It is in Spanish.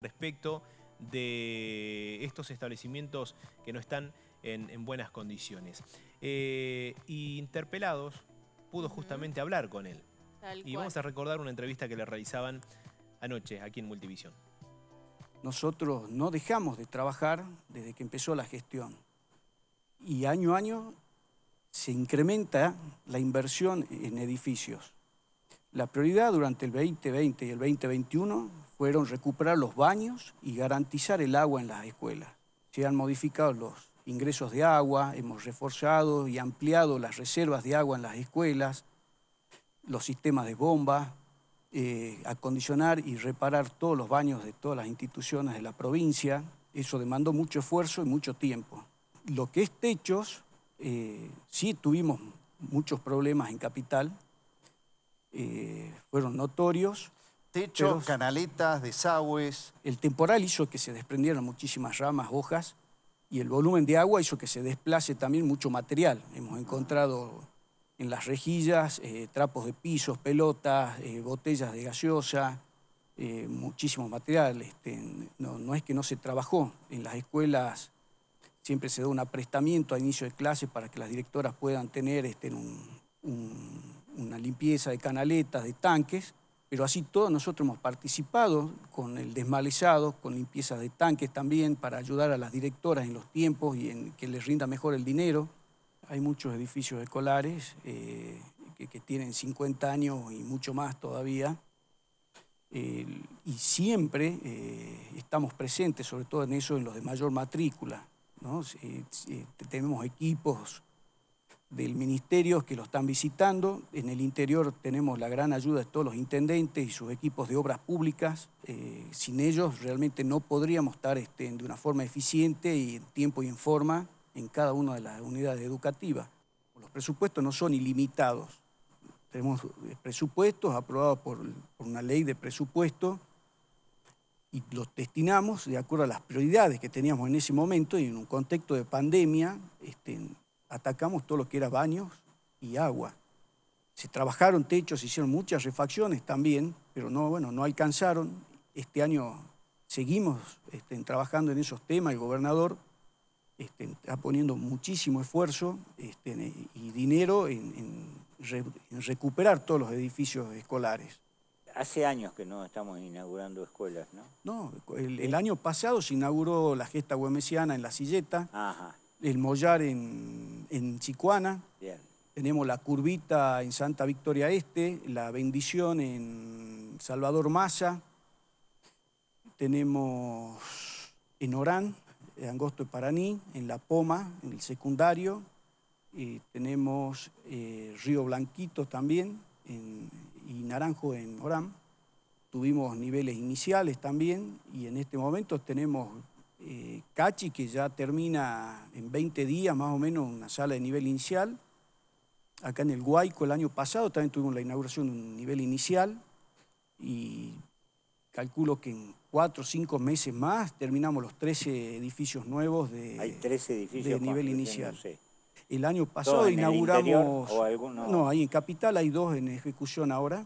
respecto de estos establecimientos que no están en, buenas condiciones. Eh, y Interpelados pudo justamente hablar con él. y vamos a recordar una entrevista que le realizaban anoche aquí en Multivisión. Nosotros no dejamos de trabajar desde que empezó la gestión. Y año a año se incrementa la inversión en edificios. La prioridad durante el 2020 y el 2021 fueron recuperar los baños y garantizar el agua en las escuelas. Se han modificado los ingresos de agua, hemos reforzado y ampliado las reservas de agua en las escuelas, los sistemas de bomba, eh, acondicionar y reparar todos los baños de todas las instituciones de la provincia. Eso demandó mucho esfuerzo y mucho tiempo. Lo que es techos, eh, sí tuvimos muchos problemas en Capital, eh, fueron notorios, Techos, canaletas, desagües. El temporal hizo que se desprendieran muchísimas ramas, hojas, y el volumen de agua hizo que se desplace también mucho material. Hemos encontrado en las rejillas eh, trapos de pisos, pelotas, eh, botellas de gaseosa, eh, muchísimo material. Este, no, es que no se trabajó. En las escuelas siempre se da un aprestamiento a inicio de clase para que las directoras puedan tener este, una limpieza de canaletas, de tanques, pero así todos nosotros hemos participado con el desmalezado, con limpieza de tanques también, para ayudar a las directoras en los tiempos y en que les rinda mejor el dinero. Hay muchos edificios escolares eh, que, tienen 50 años y mucho más todavía. y siempre eh, estamos presentes, sobre todo en eso, en los de mayor matrícula. Eh, tenemos equipos del Ministerio que lo están visitando. En el interior tenemos la gran ayuda de todos los intendentes y sus equipos de obras públicas. Eh, sin ellos realmente no podríamos estar este, de una forma eficiente y en tiempo y en forma en cada una de las unidades educativas. Los presupuestos no son ilimitados. Tenemos eh, presupuestos aprobados por, una ley de presupuesto y los destinamos de acuerdo a las prioridades que teníamos en ese momento y en un contexto de pandemia. Este, atacamos todo lo que era baños y agua. Se trabajaron techos, se hicieron muchas refacciones también, pero no, bueno, no alcanzaron. Este año seguimos este, trabajando en esos temas. El gobernador este, está poniendo muchísimo esfuerzo este, y dinero en, recuperar todos los edificios escolares hace años que no estamos inaugurando escuelas, ¿no? No, el, año pasado se inauguró la gesta huemesiana en La Silleta, el Mollar en en Chicuana. Tenemos la Curvita en Santa Victoria Este, la Bendición en Salvador Massa. Tenemos en Orán, Angosto y Paraní, en La Poma, en el secundario. Eh, tenemos eh, Río Blanquito también y Naranjo en Orán. Tuvimos niveles iniciales también y en este momento tenemos eh, Cachi, que ya termina en 20 días más o menos una sala de nivel inicial. Acá en el Guayco el año pasado también tuvimos la inauguración de un nivel inicial y calculo que en cuatro o cinco meses más terminamos los 13 edificios nuevos de, de nivel inicial. El año pasado inauguramos... No, ahí en Capital hay dos en ejecución ahora.